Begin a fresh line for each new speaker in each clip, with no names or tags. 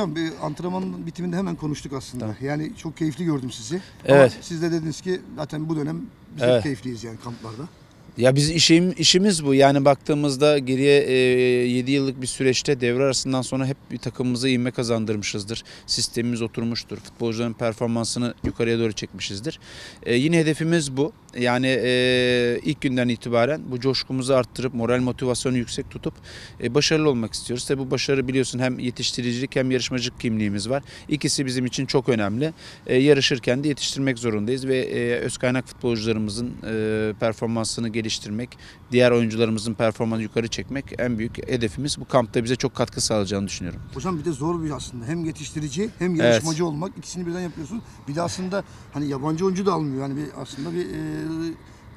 Hocam bir antrenmanın bitiminde hemen konuştuk aslında. Tamam. Yani çok keyifli gördüm sizi. Evet. Ama siz de dediniz ki zaten bu dönem biz evet. keyifliyiz yani kamplarda.
Ya biz işim, işimiz bu. Yani baktığımızda geriye e, 7 yıllık bir süreçte devre arasından sonra hep bir takımımıza inme kazandırmışızdır. Sistemimiz oturmuştur. Futbolcuların performansını yukarıya doğru çekmişizdir. E, yine hedefimiz bu. Yani e, ilk günden itibaren bu coşkumuzu arttırıp moral motivasyonu yüksek tutup e, başarılı olmak istiyoruz. Tabi bu başarı biliyorsun hem yetiştiricilik hem yarışmacılık kimliğimiz var. İkisi bizim için çok önemli. E, yarışırken de yetiştirmek zorundayız ve e, öz kaynak futbolcularımızın e, performansını geliştirmek geliştirmek, diğer oyuncularımızın performansı yukarı çekmek en büyük hedefimiz. Bu kampta bize çok katkı sağlayacağını düşünüyorum.
Hocam bir de zor bir aslında. Hem yetiştirici hem yarışmacı evet. olmak ikisini birden yapıyorsun. Bir de aslında hani yabancı oyuncu da almıyor. Yani bir aslında bir e,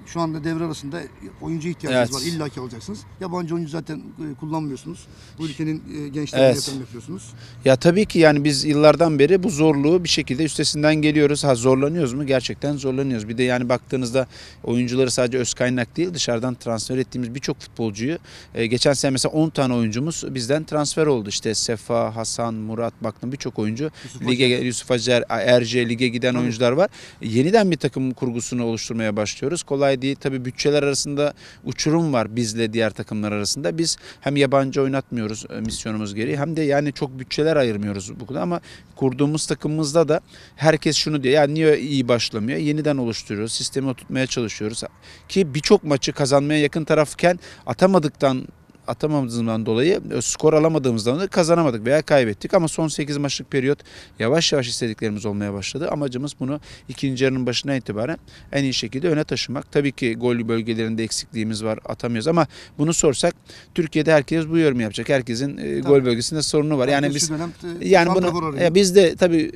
şu anda devre arasında oyuncu ihtiyacınız Evet. var. İlla ki alacaksınız. Yabancı oyuncu zaten e, kullanmıyorsunuz. Bu ülkenin e, gençlerine Evet. yatırım yapıyorsunuz.
Ya tabii ki yani biz yıllardan beri bu zorluğu bir şekilde üstesinden geliyoruz. Ha zorlanıyoruz mu? Gerçekten zorlanıyoruz. Bir de yani baktığınızda oyuncuları sadece öz kaynak değil dışarıdan transfer ettiğimiz birçok futbolcuyu e, geçen sene mesela 10 tane oyuncumuz bizden transfer oldu. İşte Sefa, Hasan, Murat baktım birçok oyuncu Yusuf lige Yusuf Acar, Erce lige giden oyuncular var. Yeniden bir takım kurgusunu oluşturmaya başlıyoruz. Kolay değil. Tabi bütçeler arasında uçurum var bizle diğer takımlar arasında. Biz hem yabancı oynatmıyoruz e, misyonumuz gereği hem de yani çok bütçeler ayırmıyoruz bu konuda ama kurduğumuz takımımızda da herkes şunu diyor. Yani niye iyi başlamıyor? Yeniden oluşturuyoruz. Sistemi oturtmaya çalışıyoruz. Ki birçok maçı kazanmaya yakın tarafken atamadıktan atamamızdan dolayı e, skor alamadığımızdan da kazanamadık veya kaybettik ama son 8 maçlık periyot yavaş yavaş istediklerimiz olmaya başladı. Amacımız bunu ikinci yarının başına itibaren en iyi şekilde öne taşımak. Tabii ki gol bölgelerinde eksikliğimiz var atamıyoruz ama bunu sorsak Türkiye'de herkes bu yorumu yapacak. Herkesin e, gol bölgesinde sorunu var. Yani biz e, yani bunu ya biz de tabii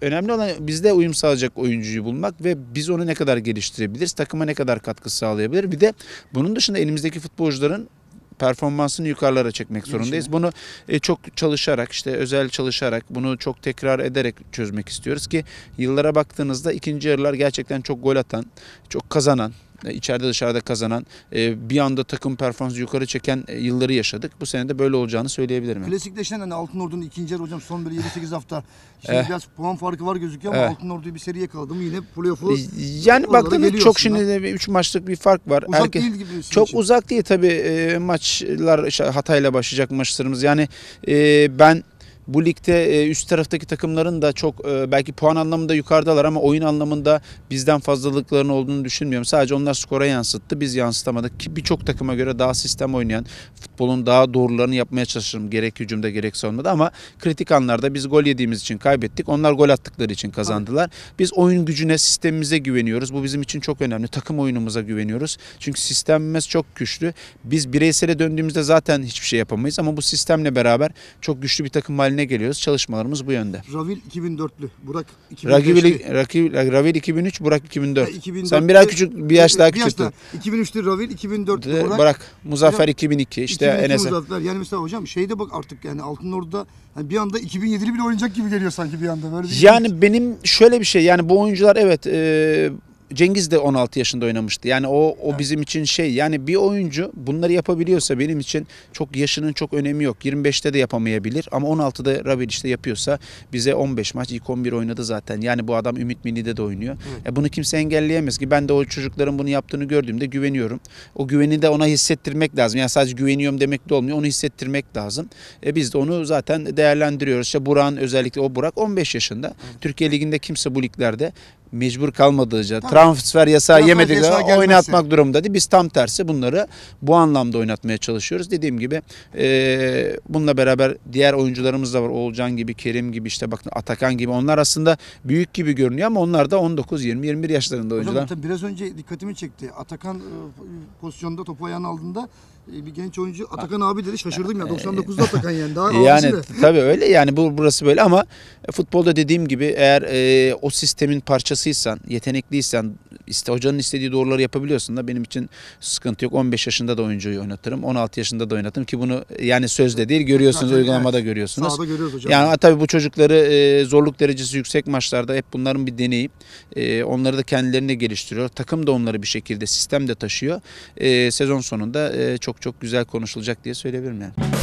önemli olan bizde uyum sağlayacak oyuncuyu bulmak ve biz onu ne kadar geliştirebiliriz, takıma ne kadar katkı sağlayabilir. Bir de bunun dışında elimizdeki futbolcuların performansını yukarılara çekmek zorundayız. Bunu e, çok çalışarak işte özel çalışarak bunu çok tekrar ederek çözmek istiyoruz ki yıllara baktığınızda ikinci yarılar gerçekten çok gol atan, çok kazanan e, içeride dışarıda kazanan, e, bir anda takım performansı yukarı çeken e, yılları yaşadık. Bu sene de böyle olacağını söyleyebilirim.
Klasikleşen hani Altın Ordu'nun ikinci yarı hocam son böyle 7-8 hafta şimdi eh. biraz puan farkı var gözüküyor ama eh. Altın Ordu'yu bir seriye yakaladı mı yine playoff'u Yani baktığında çok aslında. şimdi
de 3 maçlık bir fark var. Uzak Erken, değil gibi. Çok için. uzak değil tabii maçlar Hatay'la başlayacak maçlarımız. Yani ben bu ligde e, üst taraftaki takımların da çok e, belki puan anlamında yukarıdalar ama oyun anlamında bizden fazlalıkların olduğunu düşünmüyorum. Sadece onlar skora yansıttı. Biz yansıtamadık ki birçok takıma göre daha sistem oynayan futbolun daha doğrularını yapmaya çalışırım. Gerek hücumda gerek savunmada ama kritik anlarda biz gol yediğimiz için kaybettik. Onlar gol attıkları için kazandılar. Biz oyun gücüne sistemimize güveniyoruz. Bu bizim için çok önemli. Takım oyunumuza güveniyoruz. Çünkü sistemimiz çok güçlü. Biz bireysele döndüğümüzde zaten hiçbir şey yapamayız ama bu sistemle beraber çok güçlü bir takım haline haline geliyoruz. Çalışmalarımız bu yönde.
Ravil 2004'lü, Burak
2005'li. Ravil, Ravil, Ravil 2003, Burak 2004. 2004 Sen biraz küçük, bir yaş daha küçüktün. 2003'lü Ravil, 2004'lü Burak. Burak, Muzaffer 2002, işte Enes. Muzaffer.
Yani mesela hocam şeyde bak artık yani Altın Ordu'da hani bir anda 2007'li bile oynayacak gibi geliyor sanki bir anda. Böyle bir
yani benim şöyle bir şey yani bu oyuncular evet e, Cengiz de 16 yaşında oynamıştı. Yani o o bizim için şey yani bir oyuncu bunları yapabiliyorsa benim için çok yaşının çok önemi yok. 25'te de yapamayabilir ama 16'da Rabil işte yapıyorsa bize 15 maç ilk 11 oynadı zaten. Yani bu adam Ümit Milli'de de oynuyor. E bunu kimse engelleyemez ki. Ben de o çocukların bunu yaptığını gördüğümde güveniyorum. O güveni de ona hissettirmek lazım. Yani sadece güveniyorum demek de olmuyor. Onu hissettirmek lazım. E biz de onu zaten değerlendiriyoruz. İşte Buran özellikle o Burak 15 yaşında. Türkiye Ligi'nde kimse bu liglerde mecbur kalmadığı için transfer yasağı transfer yemedik yasağı gelmesi. oynatmak durumundaydı. Biz tam tersi bunları bu anlamda oynatmaya çalışıyoruz. Dediğim gibi e, bununla beraber diğer oyuncularımız da var. Oğulcan gibi, Kerim gibi işte bakın Atakan gibi onlar aslında büyük gibi görünüyor ama onlar da 19, 20, 21 yaşlarında oyuncular. Hocam,
biraz önce dikkatimi çekti. Atakan e, pozisyonda topu ayağına aldığında e, bir genç oyuncu Atakan abi dedi şaşırdım ya 99'da e, e, Atakan yani daha yani tabii
öyle yani bu burası böyle ama futbolda dediğim gibi eğer e, o sistemin parçasıysan yetenekliysen iste, hocanın istediği doğruları yapabiliyorsun da benim için sıkıntı yok. 15 yaşında da oyuncuyu oynatırım. 16 yaşında da oynatırım ki bunu yani sözde değil görüyorsunuz tabii, uygulamada evet. görüyorsunuz. Sağda görüyoruz hocam. Yani tabii bu çocukları e, zorluk derecesi yüksek maçlarda hep bunların bir deneyi. E, onları da kendilerine geliştiriyor. Takım da onları bir şekilde sistemde taşıyor. E, sezon sonunda e, çok çok güzel konuşulacak diye söyleyebilirim yani.